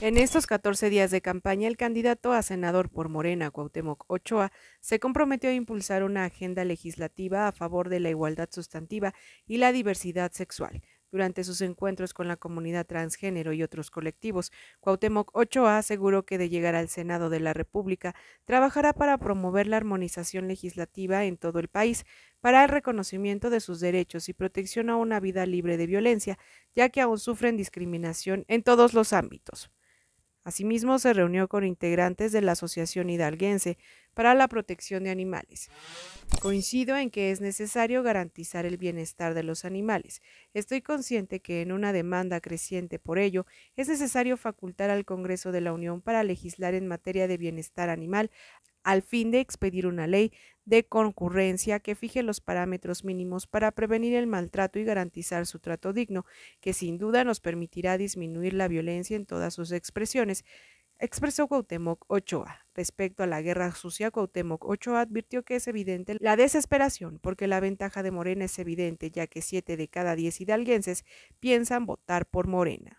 En estos 14 días de campaña, el candidato a senador por Morena, Cuauhtémoc Ochoa, se comprometió a impulsar una agenda legislativa a favor de la igualdad sustantiva y la diversidad sexual. Durante sus encuentros con la comunidad transgénero y otros colectivos, Cuauhtémoc Ochoa aseguró que de llegar al Senado de la República, trabajará para promover la armonización legislativa en todo el país, para el reconocimiento de sus derechos y protección a una vida libre de violencia, ya que aún sufren discriminación en todos los ámbitos. Asimismo, se reunió con integrantes de la Asociación Hidalguense para la protección de animales. Coincido en que es necesario garantizar el bienestar de los animales. Estoy consciente que en una demanda creciente por ello es necesario facultar al Congreso de la Unión para legislar en materia de bienestar animal al fin de expedir una ley de concurrencia que fije los parámetros mínimos para prevenir el maltrato y garantizar su trato digno, que sin duda nos permitirá disminuir la violencia en todas sus expresiones, expresó Cuauhtémoc Ochoa. Respecto a la guerra sucia, Cuauhtémoc Ochoa advirtió que es evidente la desesperación, porque la ventaja de Morena es evidente, ya que siete de cada diez hidalguenses piensan votar por Morena.